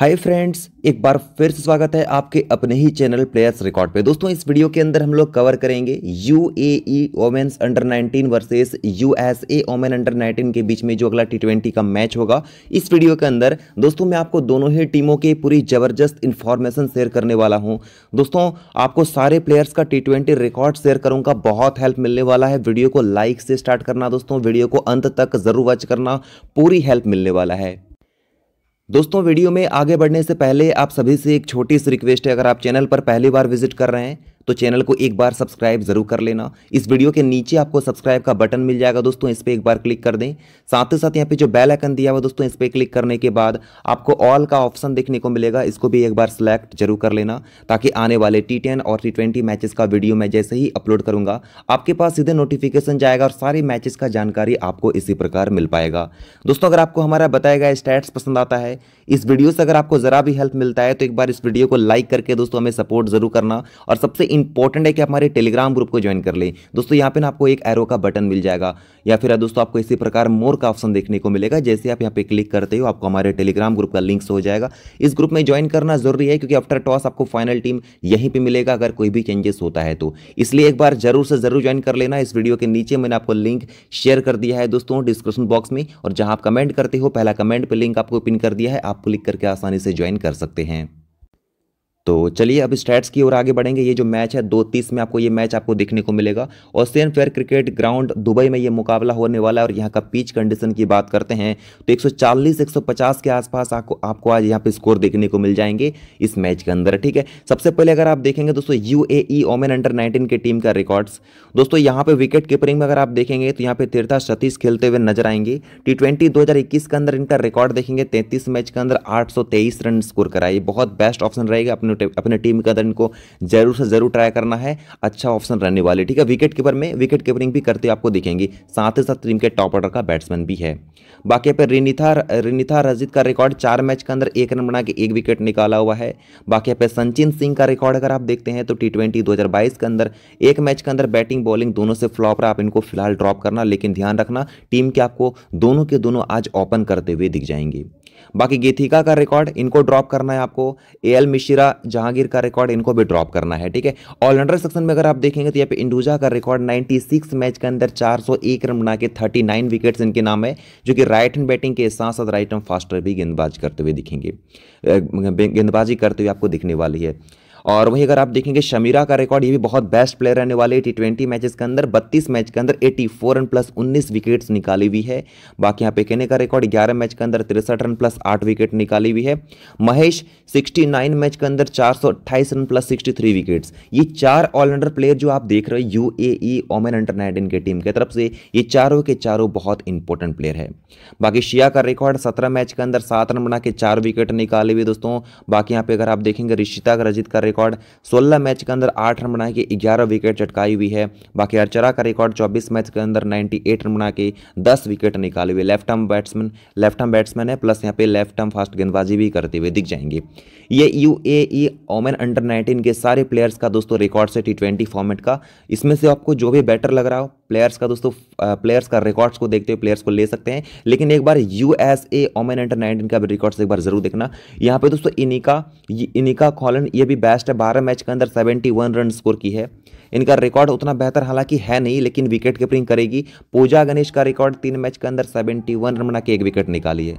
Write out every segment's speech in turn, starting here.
hi friends एक बार फिर से स्वागत है आपके अपने ही चैनल प्लेयर्स रिकॉर्ड पे दोस्तों इस वीडियो के अंदर हम लोग कवर करेंगे UAE women's under 19 versus USA women under 19 के बीच में जो अगला टी का मैच होगा इस वीडियो के अंदर दोस्तों मैं आपको दोनों ही टीमों की पूरी ज़बरदस्त इन्फॉर्मेशन शेयर करने वाला हूँ दोस्तों आपको सारे प्लेयर्स का टी रिकॉर्ड शेयर करूँगा बहुत हेल्प मिलने वाला है वीडियो को लाइक से स्टार्ट करना दोस्तों वीडियो को अंत तक ज़रूर वॉच करना पूरी हेल्प मिलने वाला है दोस्तों वीडियो में आगे बढ़ने से पहले आप सभी से एक छोटी सी रिक्वेस्ट है अगर आप चैनल पर पहली बार विजिट कर रहे हैं तो चैनल को एक बार सब्सक्राइब जरूर कर लेना इस वीडियो के नीचे आपको सब्सक्राइब का बटन मिल जाएगा दोस्तों इस पर एक बार क्लिक कर दें साथ ही साथ यहाँ पे जो बेल आइकन दिया हुआ दोस्तों इस पर क्लिक करने के बाद आपको ऑल का ऑप्शन देखने को मिलेगा इसको भी एक बार सेलेक्ट जरूर कर लेना ताकि आने वाले टी टेन और टी ट्वेंटी मैचेस का वीडियो मैं जैसे ही अपलोड करूंगा आपके पास सीधे नोटिफिकेशन जाएगा और सारे मैचेस का जानकारी आपको इसी प्रकार मिल पाएगा दोस्तों अगर आपको हमारा बताया गया स्टैट्स पसंद आता है इस वीडियो से अगर आपको ज़रा भी हेल्प मिलता है तो एक बार इस वीडियो को लाइक करके दोस्तों हमें सपोर्ट जरूर करना और सबसे इंपॉर्टेंट है कि आप हमारे टेलीग्राम ग्रुप को ज्वाइन कर लें दोस्तों यहाँ पे ना आपको एक एरो का बटन मिल जाएगा या फिर दोस्तों आपको इसी प्रकार मोर का ऑप्शन देखने को मिलेगा जैसे आप यहाँ पे क्लिक करते हो आपको हमारे टेलीग्राम ग्रुप का लिंक्स हो जाएगा इस ग्रुप में ज्वाइन करना जरूरी है क्योंकि आफ्टर टॉस आपको फाइनल टीम यहीं पर मिलेगा अगर कोई भी चेंजेस होता है तो इसलिए एक बार जरूर से जरूर ज्वाइन कर लेना इस वीडियो के नीचे मैंने आपको लिंक शेयर कर दिया है दोस्तों डिस्क्रिप्शन बॉक्स में और जहाँ आप कमेंट करते हो पहला कमेंट पर लिंक आपको पिन कर दिया है आप क्लिक करके आसानी से ज्वाइन कर सकते हैं तो चलिए अब स्टैट्स की ओर आगे बढ़ेंगे ये जो मैच है दो तीस में आपको ये मैच आपको देखने को मिलेगा Australian fair cricket ground Dubai में ये मुकाबला होने वाला है और यहाँ का पिच कंडीशन की बात करते हैं तो 140 150 के आसपास आपको आपको आज यहाँ पे स्कोर देखने को मिल जाएंगे इस मैच के अंदर ठीक है सबसे पहले अगर आप देखेंगे दोस्तों यू ए अंडर नाइनटीन के टीम का रिकॉर्ड्स दोस्तों यहाँ पे विकेट कीपरिंग में अगर आप देखेंगे तो यहाँ पे तीर्था सतीश खेलते हुए नजर आएंगे टी ट्वेंटी के अंदर इनका रिकॉर्ड देखेंगे तैंतीस मैच के अंदर आठ रन स्कोर कराए बहुत बेस्ट ऑप्शन रहेगा अपने अपने टीम के अंदर इनको जरूर से जरूर ट्राई करना है अच्छा ऑप्शन रहने वाले ठीक है विकेट कीपर में विकेट कीपरिंग भी करते आपको दिखेंगी साथ ही साथ टीम के टॉप ऑर्डर का बैट्समैन भी है बाकी पर रिनीथा रिनीथा रजित का रिकॉर्ड चार मैच के अंदर एक रन बना के एक विकेट निकाला हुआ है बाकी पर सचिन सिंह का रिकॉर्ड अगर आप देखते हैं तो टी ट्वेंटी के अंदर एक मैच के अंदर बैटिंग बॉलिंग दोनों से फ्लॉप रहा आप इनको फिलहाल ड्रॉप करना लेकिन ध्यान रखना टीम के आपको दोनों के दोनों आज ओपन करते हुए दिख जाएंगे बाकी गेथिका का रिकॉर्ड इनको ड्रॉप करना है आपको ए एल मिश्रा जहांगीर का रिकॉर्ड इनको भी ड्रॉप करना है ठीक है ऑलराउंडर सेक्शन में अगर आप देखेंगे तो यहाँ पे इंडूजा का रिकॉर्ड 96 मैच के अंदर 401 रन बना के 39 विकेट्स इनके नाम है जो कि राइट हैंड बैटिंग के साथ साथ राइट हैंड फास्टर भी गेंदबाज करते हुए दिखेंगे गेंदबाजी करते हुए आपको दिखने वाली है और वहीं अगर आप देखेंगे शमीरा का रिकॉर्ड ये भी बहुत बेस्ट प्लेयर रहने वाले टी ट्वेंटी मैचेस के अंदर बत्तीस मैच के अंदर एटी फोर रन प्लस उन्नीस विकेट्स निकाली हुई है बाकी यहाँ पे कहने का रिकॉर्ड ग्यारह मैच के अंदर तिरसठ रन प्लस आठ विकेट निकाली हुई है महेश सिक्सटी नाइन मैच के अंदर चार सौ अट्ठाईस run plus sixty three wickets ये चार ऑलराउंडर प्लेयर जो आप देख रहे हो U A E Oman under nineteen की टीम की तरफ से ये चारों के चारों बहुत इंपॉर्टेंट प्लेयर है बाकी शिया का रिकॉर्ड सत्रह मैच के अंदर सात रन बना के चार विकेट निकाले हुए दोस्तों बाकी यहाँ पे अगर आप देखेंगे ऋषिता रजित का रिकॉर्ड 16 मैच के अंदर 8 रन बना के 11 विकेट चटकाई हुई है बाकी अर्चरा का रिकॉर्ड 24 मैच के अंदर 98 रन बना के 10 विकेट निकाले हुए left arm batsman left arm batsman है प्लस यहाँ पे लेफ्ट आर्म फास्ट गेंदबाजी भी करते हुए दिख जाएंगे ये U A Oman under nineteen के सारे प्लेयर्स का दोस्तों रिकॉर्ड से टी फॉर्मेट का इसमें से आपको जो भी बेटर लग रहा हो प्लेयर्स का दोस्तों प्लेयर्स का रिकॉर्ड्स को देखते हुए प्लेयर्स को ले सकते हैं लेकिन एक बार U S A Oman nineteen का भी रिकॉर्ड्स एक बार जरूर देखना यहाँ पे दोस्तों इनिका इनिका कॉलन ये भी बेस्ट है बारह मैच के अंदर सेवेंटी वन रन स्कोर की है इनका रिकॉर्ड उतना बेहतर हालांकि है नहीं लेकिन विकेट कीपरिंग करेगी पूजा गणेश का रिकॉर्ड तीन मैच के अंदर सेवेंटी वन रन बना के एक विकेट निकाली है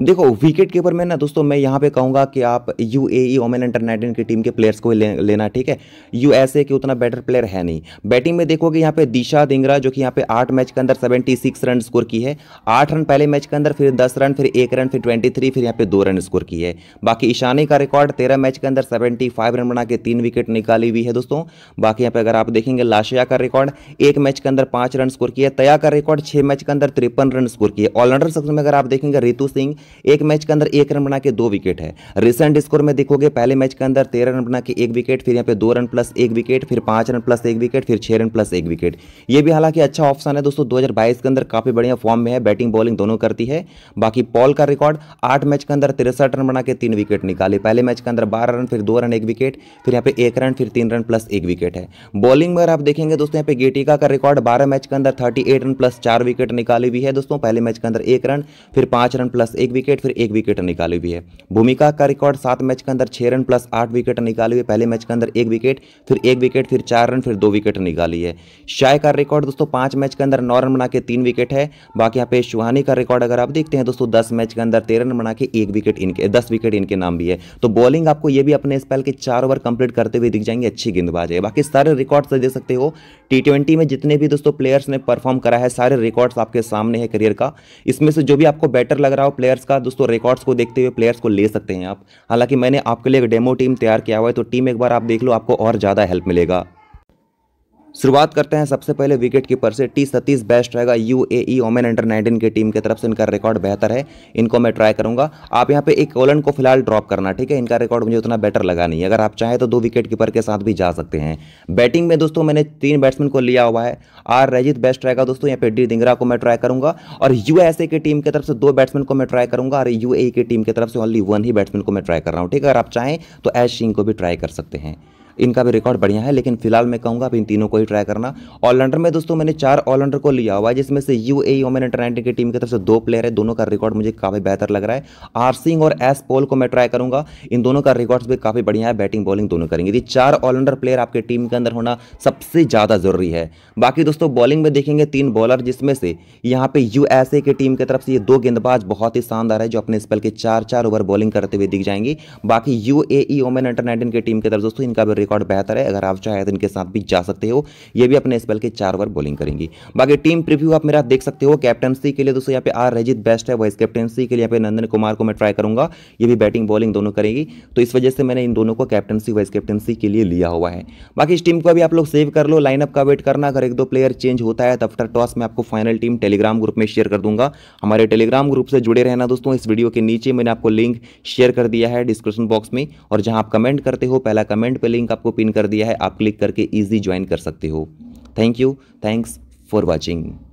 देखो विकेट कीपर में ना दोस्तों मैं यहाँ पे कहूँगा कि आप U A E Oman international की टीम के प्लेयर्स को ले, लेना ठीक है यू एस ए के उतना बेटर प्लेयर है नहीं बैटिंग में देखोगे यहाँ पे दिशा दिंगरा जो कि यहाँ पे आठ मैच के अंदर सेवेंटी सिक्स रन स्कोर की है आठ रन पहले मैच के अंदर फिर दस रन फिर एक रन फिर ट्वेंटी थ्री फिर यहाँ पे दो रन स्कोर की है बाकी ईशानी का रिकॉर्ड तेरह मैच के अंदर सेवेंटी फाइव रन बना के तीन विकेट निकाली हुई है दोस्तों बाकी यहाँ पे अगर आप देखेंगे लाशिया का रिकॉर्ड एक मैच के अंदर पाँच रन स्कोर किया तया का रिकॉर्ड छः मैच के अंदर तिरपन रन स्कोर किया ऑलराउंडर सेक्शन में अगर आप देखेंगे रितु सिंह एक मैच के अंदर एक रन बना के दो विकेट है रिसेंट स्कोर में देखोगे पहले मैच के अंदर तेरह रन बना के एक विकेट फिर यहाँ पे दो रन प्लस एक विकेट फिर पांच रन प्लस एक विकेट फिर छह रन प्लस एक विकेट ये भी हालांकि अच्छा ऑप्शन है दोस्तों दो के अंदर काफ़ी बढ़िया फॉर्म में है बैटिंग बॉलिंग दोनों करती है बाकी पॉल का रिकॉर्ड आठ मैच के अंदर तिरसठ रन बना के तीन विकेट निकाले पहले मैच के अंदर बारह रन फिर दो रन एक विकेट फिर यहाँ पे एक रन फिर तीन रन प्लस एक विकेट है बॉलिंग में आप देखेंगे दोस्तों यहाँ पे गेटिका का रिकॉर्ड बारह मैच के अंदर थर्टी रन प्लस चार विकेट निकाली हुई है दोस्तों पहले मैच के अंदर एक रन फिर पांच रन प्लस एक विकेट फिर एक विकेट निकाली हुई है भूमिका का रिकॉर्ड सात मैच के अंदर छः रन प्लस आठ विकेट निकाली हुई पहले मैच के अंदर एक विकेट फिर एक विकेट फिर चार रन फिर दो विकेट निकाली है शाय का रिकॉर्ड दोस्तों पाँच मैच के अंदर नौ रन बना के तीन विकेट है बाकी यहाँ पे शुहानी का रिकॉर्ड अगर आप देखते हैं दोस्तों दस मैच के अंदर तेरह रन बना के एक विकेट इनके दस विकेट इनके नाम भी है तो बॉलिंग आपको ये भी अपने स्पेल के चार ओवर कंप्लीट करते हुए दिख जाएंगे अच्छी गेंदबाज है बाकी सारे रिकॉर्ड्स देख सकते हो टी में जितने भी दोस्तों प्लेयर्स ने परफॉर्म करा है सारे रिकॉर्ड्स आपके सामने है करियर का इसमें से जो भी आपको बेटर लग रहा हो प्लेयर प्लेयर्स का दोस्तों रिकॉर्ड्स को देखते हुए प्लेयर्स को ले सकते हैं आप हालांकि मैंने आपके लिए एक डेमो टीम तैयार किया हुआ है तो टीम एक बार आप देख लो आपको और ज़्यादा हेल्प मिलेगा शुरुआत करते हैं सबसे पहले विकेट कीपर से टी सतीश बेस्ट रहेगा यू ए ओमेन अंडर 19 की टीम की तरफ से इनका रिकॉर्ड बेहतर है इनको मैं ट्राई करूंगा आप यहाँ पे एक ओलन को फिलहाल ड्रॉप करना ठीक है इनका रिकॉर्ड मुझे उतना बेटर लगा नहीं अगर आप चाहें तो दो विकेट कीपर के साथ भी जा सकते हैं बैटिंग में दोस्तों मैंने तीन बैट्समैन को लिया हुआ है आर रजित बेस्ट रहेगा दोस्तों यहाँ पे डी दिंगरा को मैं ट्राई करूंगा और यू की टीम की तरफ से दो बैट्समैन को मैं ट्राई करूंगा और यू e की टीम की तरफ से ओनली वन ही बैट्समैन को मैं ट्राई कर रहा हूँ ठीक है अगर आप चाहें तो एश सिंह को भी ट्राई कर सकते हैं इनका भी रिकॉर्ड बढ़िया है लेकिन फिलहाल मैं कहूँगा आप इन तीनों को ही ट्राई करना ऑलराउंडर में दोस्तों मैंने चार ऑलराउंडर को लिया हुआ है जिसमें से यू ए ओमेन इंटरनेट की टीम की तरफ से दो प्लेयर है दोनों का रिकॉर्ड मुझे काफ़ी बेहतर लग रहा है आर सिंह और एस पोल को मैं ट्राई करूँगा इन दोनों का रिकॉर्ड्स भी काफ़ी बढ़िया है बैटिंग बॉलिंग दोनों करेंगे यदि चार ऑलराउंडर प्लेयर आपके टीम के अंदर होना सबसे ज़्यादा ज़रूरी है बाकी दोस्तों बॉलिंग में देखेंगे तीन बॉलर जिसमें से यहाँ पे ए की टीम की तरफ से ये दो गेंदबाज बहुत ही शानदार है जो अपने स्पेल के चार चार ओवर बॉलिंग करते हुए दिख जाएंगे बाकी यू ए ओमेन इंटरनेट की टीम की तरफ दोस्तों इनका भी रिकॉर्ड बेहतर है अगर आप चाहें तो इनके साथ भी जा सकते हो ये भी अपने स्पेल के चार बार बॉलिंग करेंगी बाकी टीम प्रिव्यू आप मेरा देख सकते हो कैप्टनसी के लिए दोस्तों यहाँ पे आर रजित बेस्ट है वाइस कैप्टनसी के लिए यहाँ पे नंदन कुमार को मैं ट्राई करूंगा ये भी बैटिंग बॉलिंग दोनों करेगी तो इस वजह से मैंने इन दोनों को कैप्टनसी वाइस कैप्टनसी के लिए लिया हुआ है बाकी इस टीम को भी आप लोग सेव कर लो लाइनअप का वेट करना अगर एक दो प्लेयर चेंज होता है तो आफ्टर टॉस में आपको फाइनल टीम टेलीग्राम ग्रुप में शेयर कर दूंगा हमारे टेलीग्राम ग्रुप से जुड़े रहना दोस्तों इस वीडियो के नीचे मैंने आपको लिंक शेयर कर दिया है डिस्क्रिप्शन बॉक्स में और जहां आप कमेंट करते हो पहला कमेंट पे लिंक लिंक आपको पिन कर दिया है आप क्लिक करके ईजी ज्वाइन कर सकते हो thank you thanks for watching